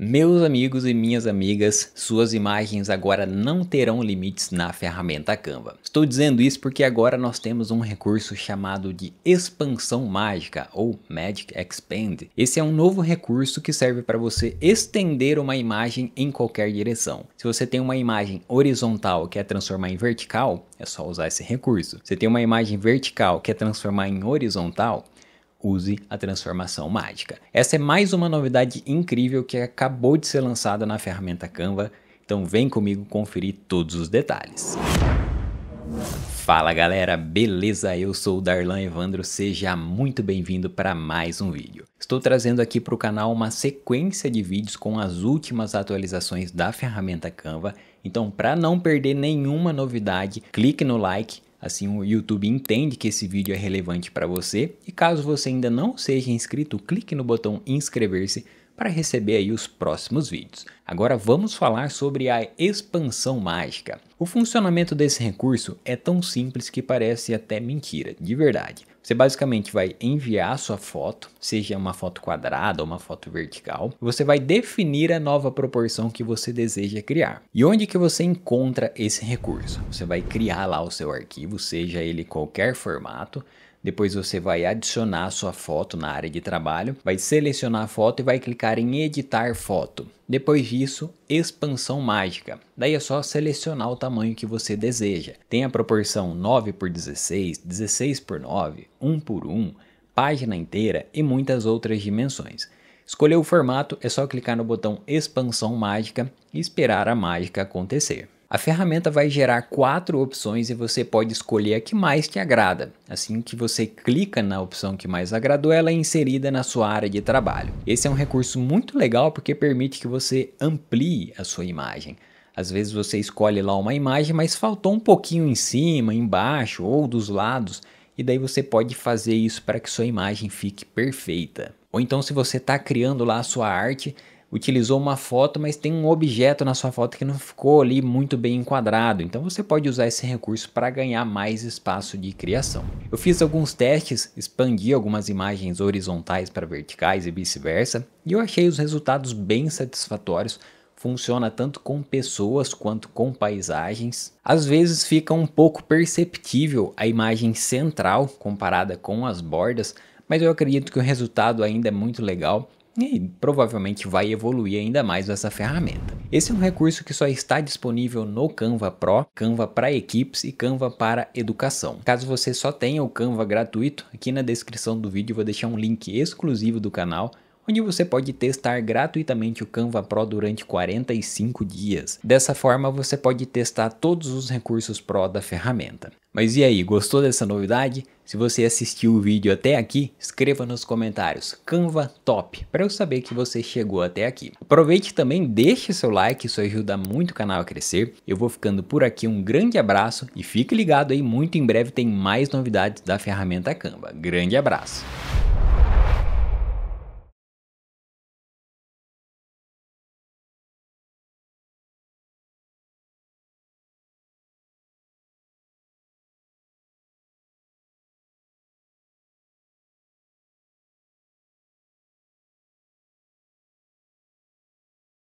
Meus amigos e minhas amigas, suas imagens agora não terão limites na ferramenta Canva. Estou dizendo isso porque agora nós temos um recurso chamado de expansão mágica ou Magic Expand. Esse é um novo recurso que serve para você estender uma imagem em qualquer direção. Se você tem uma imagem horizontal que é transformar em vertical, é só usar esse recurso. Se tem uma imagem vertical que é transformar em horizontal, use a transformação mágica. Essa é mais uma novidade incrível que acabou de ser lançada na ferramenta Canva, então vem comigo conferir todos os detalhes. Fala galera, beleza? Eu sou o Darlan Evandro, seja muito bem-vindo para mais um vídeo. Estou trazendo aqui para o canal uma sequência de vídeos com as últimas atualizações da ferramenta Canva, então para não perder nenhuma novidade, clique no like, Assim o YouTube entende que esse vídeo é relevante para você e caso você ainda não seja inscrito, clique no botão inscrever-se para receber aí os próximos vídeos. Agora vamos falar sobre a expansão mágica. O funcionamento desse recurso é tão simples que parece até mentira, de verdade. Você basicamente vai enviar a sua foto, seja uma foto quadrada ou uma foto vertical. Você vai definir a nova proporção que você deseja criar. E onde que você encontra esse recurso? Você vai criar lá o seu arquivo, seja ele qualquer formato. Depois você vai adicionar a sua foto na área de trabalho, vai selecionar a foto e vai clicar em editar foto. Depois disso, expansão mágica. Daí é só selecionar o tamanho que você deseja. Tem a proporção 9 por 16, 16 por 9, 1 por 1, página inteira e muitas outras dimensões. Escolher o formato é só clicar no botão expansão mágica e esperar a mágica acontecer. A ferramenta vai gerar quatro opções e você pode escolher a que mais te agrada. Assim que você clica na opção que mais agradou, ela é inserida na sua área de trabalho. Esse é um recurso muito legal porque permite que você amplie a sua imagem. Às vezes você escolhe lá uma imagem, mas faltou um pouquinho em cima, embaixo ou dos lados, e daí você pode fazer isso para que sua imagem fique perfeita. Ou então, se você está criando lá a sua arte, utilizou uma foto, mas tem um objeto na sua foto que não ficou ali muito bem enquadrado. Então você pode usar esse recurso para ganhar mais espaço de criação. Eu fiz alguns testes, expandi algumas imagens horizontais para verticais e vice-versa, e eu achei os resultados bem satisfatórios. Funciona tanto com pessoas quanto com paisagens. Às vezes fica um pouco perceptível a imagem central comparada com as bordas, mas eu acredito que o resultado ainda é muito legal e provavelmente vai evoluir ainda mais essa ferramenta. Esse é um recurso que só está disponível no Canva Pro, Canva para equipes e Canva para educação. Caso você só tenha o Canva gratuito, aqui na descrição do vídeo vou deixar um link exclusivo do canal onde você pode testar gratuitamente o Canva Pro durante 45 dias. Dessa forma, você pode testar todos os recursos Pro da ferramenta. Mas e aí, gostou dessa novidade? Se você assistiu o vídeo até aqui, escreva nos comentários Canva Top para eu saber que você chegou até aqui. Aproveite também, deixe seu like, isso ajuda muito o canal a crescer. Eu vou ficando por aqui, um grande abraço e fique ligado aí, muito em breve tem mais novidades da ferramenta Canva. Grande abraço!